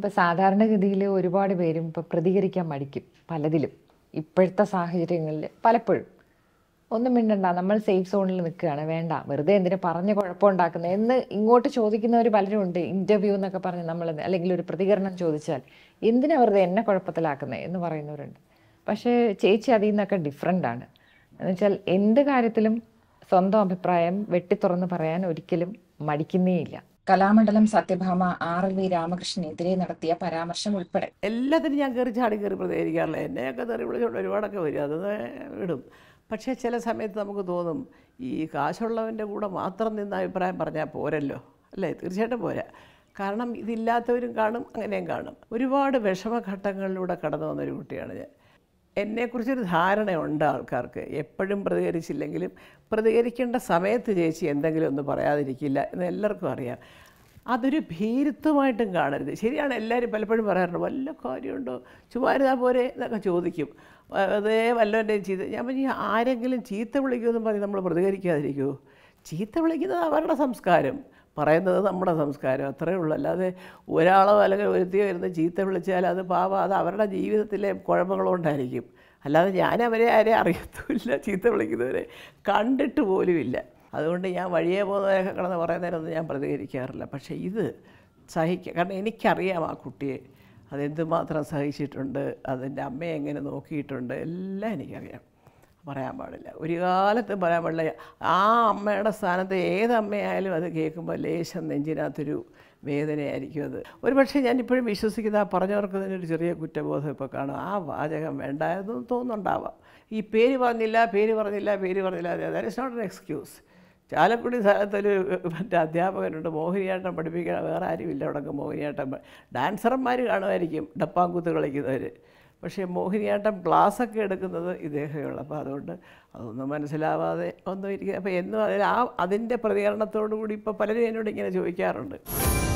ഇപ്പോൾ സാധാരണഗതിയിൽ ഒരുപാട് പേരും ഇപ്പോൾ പ്രതികരിക്കാൻ മടിക്കും പലതിലും ഇപ്പോഴത്തെ സാഹചര്യങ്ങളിൽ പലപ്പോഴും ഒന്നും മിണ്ടണ്ട നമ്മൾ സേഫ് സോണിൽ നിൽക്കുകയാണ് വേണ്ട വെറുതെ എന്തിനു പറഞ്ഞ് കുഴപ്പമുണ്ടാക്കുന്നത് എന്ന് ഇങ്ങോട്ട് ചോദിക്കുന്നവർ പലരും ഉണ്ട് ഇൻ്റർവ്യൂ എന്നൊക്കെ പറഞ്ഞ് നമ്മൾ അല്ലെങ്കിൽ ഒരു പ്രതികരണം ചോദിച്ചാൽ എന്തിനാ വെറുതെ എന്നെ കുഴപ്പത്തിലാക്കുന്നത് എന്ന് പറയുന്നവരുണ്ട് പക്ഷേ ചേച്ചി അതിൽ നിന്നൊക്കെ ഡിഫറെൻ്റാണ് എന്നുവെച്ചാൽ എന്ത് കാര്യത്തിലും സ്വന്തം അഭിപ്രായം തുറന്ന് പറയാൻ ഒരിക്കലും മടിക്കുന്നേയില്ല Kalamandalam Sathyabhama R L V രാമകൃഷ്ണനെതിരെ നടത്തിയ പരാമർശം ഉൾപ്പെടെ എല്ലാത്തിനും ഞാൻ കയറി ചാടി കയറി പ്രതികരിക്കാറില്ല എന്നെയൊക്കെ തെറി വിളിച്ചുകൊണ്ട് ഒരുപാടൊക്കെ വരും അത് വിടും പക്ഷേ ചില സമയത്ത് നമുക്ക് തോന്നും ഈ കാശുള്ളവൻ്റെ കൂടെ മാത്രം നിന്ന് അഭിപ്രായം പറഞ്ഞാൽ പോരല്ലോ അല്ലേ തീർച്ചയായിട്ടും പോരാ കാരണം ഇതില്ലാത്തവരും കാണും അങ്ങനെയും കാണും ഒരുപാട് വിഷമഘട്ടങ്ങളിലൂടെ കടന്നു വന്നൊരു കുട്ടിയാണ് ഞാൻ എന്നെക്കുറിച്ചൊരു ധാരണയുണ്ട് ആൾക്കാർക്ക് എപ്പോഴും പ്രതികരിച്ചില്ലെങ്കിലും പ്രതികരിക്കേണ്ട സമയത്ത് ചേച്ചി എന്തെങ്കിലും ഒന്നും പറയാതിരിക്കില്ല എന്ന് എല്ലാവർക്കും അറിയാം അതൊരു ഭീരുത്വമായിട്ടും കാണരുത് ശരിയാണ് എല്ലാവരും പലപ്പോഴും പറയാറുണ്ട് വല്ല കാര്യമുണ്ടോ ചുമ്മാരുതാ പോരെ എന്നൊക്കെ ചോദിക്കും അതേ വല്ലവൻ്റെയും ചീത്ത ഞാൻ പറഞ്ഞു ആരെങ്കിലും ചീത്ത വിളിക്കുമെന്ന് പറഞ്ഞ് നമ്മൾ പ്രതികരിക്കാതിരിക്കുമോ ചീത്ത വിളിക്കുന്നത് അവരുടെ സംസ്കാരം പറയുന്നത് നമ്മുടെ സംസ്കാരം അത്രയേ ഉള്ളൂ അല്ലാതെ ഒരാളോ അല്ലെങ്കിൽ ഒരുത്തിയോ ഇരുന്ന് ചീത്ത വിളിച്ചാൽ അത് പാവം അത് അവരുടെ ജീവിതത്തിലെ കുഴപ്പങ്ങളുകൊണ്ടായിരിക്കും അല്ലാതെ ഞാൻ അവരെ ആരെയും അറിയത്തുമില്ല ചീത്ത വിളിക്കുന്നവരെ കണ്ടിട്ട് പോലുമില്ല അതുകൊണ്ട് ഞാൻ വഴിയേ പോകുന്നവരൊക്കെ കിടന്ന് പറയുന്നതിനൊന്നും ഞാൻ പ്രതികരിക്കാറില്ല പക്ഷേ ഇത് സഹിക്കുക കാരണം എനിക്കറിയാം ആ കുട്ടിയെ അതെന്തുമാത്രം സഹിച്ചിട്ടുണ്ട് അതെൻ്റെ അമ്മയെ എങ്ങനെ നോക്കിയിട്ടുണ്ട് എല്ലാം എനിക്കറിയാം പറയാൻ പാടില്ല ഒരു കാലത്ത് പറയാൻ പാടില്ല ആ അമ്മയുടെ സ്ഥാനത്ത് ഏത് അമ്മയായാലും അത് കേൾക്കുമ്പോൾ ലേശം നെഞ്ചിനകത്തൊരു വേദനയായിരിക്കും അത് ഒരു പക്ഷേ ഇപ്പോഴും വിശ്വസിക്കുന്ന ആ പറഞ്ഞവർക്ക് തന്നെ ഒരു ചെറിയ കുറ്റബോധം ഇപ്പോൾ കാണും ആ വാചകം വേണ്ടായെന്ന് തോന്നുന്നുണ്ടാവാം ഈ പേര് പറഞ്ഞില്ല പേര് പറഞ്ഞില്ല പേര് പറഞ്ഞില്ല that is not an excuse Chalakudy സ്ഥലത്തൊരു മറ്റേ അധ്യാപകനുണ്ട് മോഹിനിയാട്ടം പഠിപ്പിക്കാൻ വേറെ ആരും ഇല്ല അവിടെ മോഹിനിയാട്ടം ഡാൻസർമാർ കാണുമായിരിക്കും ഡപ്പാങ്കൂത്ത് കളിക്കുന്നവർ പക്ഷേ മോഹിനിയാട്ടം ക്ലാസ്സൊക്കെ എടുക്കുന്നത് ഇദ്ദേഹമുള്ള അപ്പോൾ അതുകൊണ്ട് അതൊന്നും മനസ്സിലാവാതെ ഒന്നും ഇരിക്കുക അപ്പോൾ എന്നും അതിൽ ആ അതിൻ്റെ പ്രതികരണത്തോടു കൂടി ഇപ്പോൾ പലരും എന്നോട് ഇങ്ങനെ ചോദിക്കാറുണ്ട്